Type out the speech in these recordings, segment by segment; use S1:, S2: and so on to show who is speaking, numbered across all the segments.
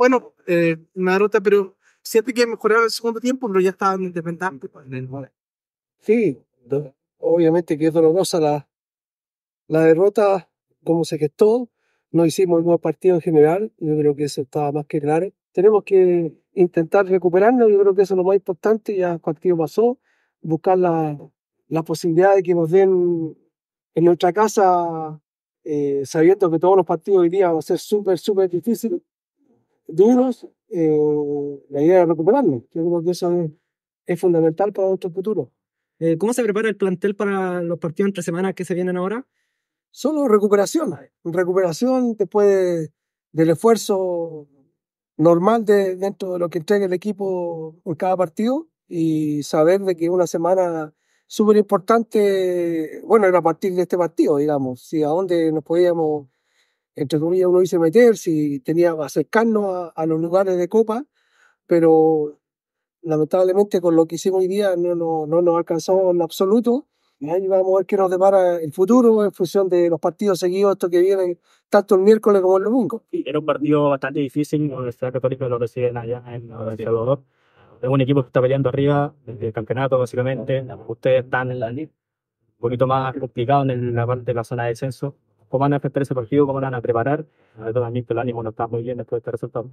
S1: bueno, una eh, derrota, pero siente que mejoraron el segundo tiempo, pero ya estaban independientes. Pues. Sí, pues, obviamente que es dolorosa la, derrota, como se gestó. No hicimos el buen partido en general, yo creo que eso estaba más que claro. Tenemos que intentar recuperarnos, yo creo que eso es lo más importante, ya el partido pasó, buscar la, la posibilidad de que nos den en nuestra casa, eh, sabiendo que todos los partidos hoy día van a ser súper, súper difíciles, duros, eh, la idea de recuperarlo. creo que eso es, fundamental para nuestro futuro. Eh, ¿Cómo se prepara el plantel para los partidos entre semanas que se vienen ahora? Solo recuperación. Recuperación después del esfuerzo normal de, dentro de lo que entrega el equipo en cada partido y saber de que una semana súper importante, bueno, era a partir de este partido, digamos, si a dónde nos podíamos entre comillas, uno dice meter, si tenía acercarnos a, los lugares de copa, pero lamentablemente con lo que hicimos hoy día no, no, no nos alcanzó en absoluto. Y ahí vamos a ver qué nos depara el futuro en función de
S2: los partidos seguidos, estos que
S1: vienen tanto el miércoles como el domingo.
S2: era un partido bastante difícil, la Universidad Católica lo recibe allá en Salvador. Es un equipo que está peleando arriba desde el campeonato, básicamente. Ustedes están en la, un poquito más complicado en la parte de la zona de descenso cómo van a afectar ese partido, cómo van a preparar. También que el ánimo no está muy bien después de este resultado.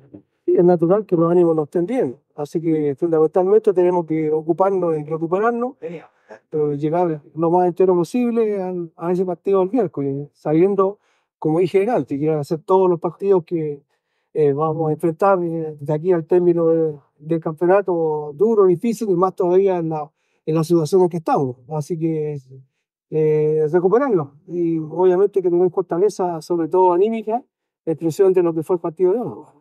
S1: Y es natural que los ánimos no estén bien, así que nuestra. tenemos que ocuparnos en recuperarnos, pero llegar lo más entero posible a, ese partido del miércoles, sabiendo, como dije antes, que hacer todos los partidos que eh, vamos a enfrentar eh, de aquí al término del, campeonato duro, difícil y más todavía en en la situación en que estamos. Así que eh, recuperarlo. Y obviamente que tengan fortaleza, sobre todo anímica, expresión de lo que fue el partido de oro.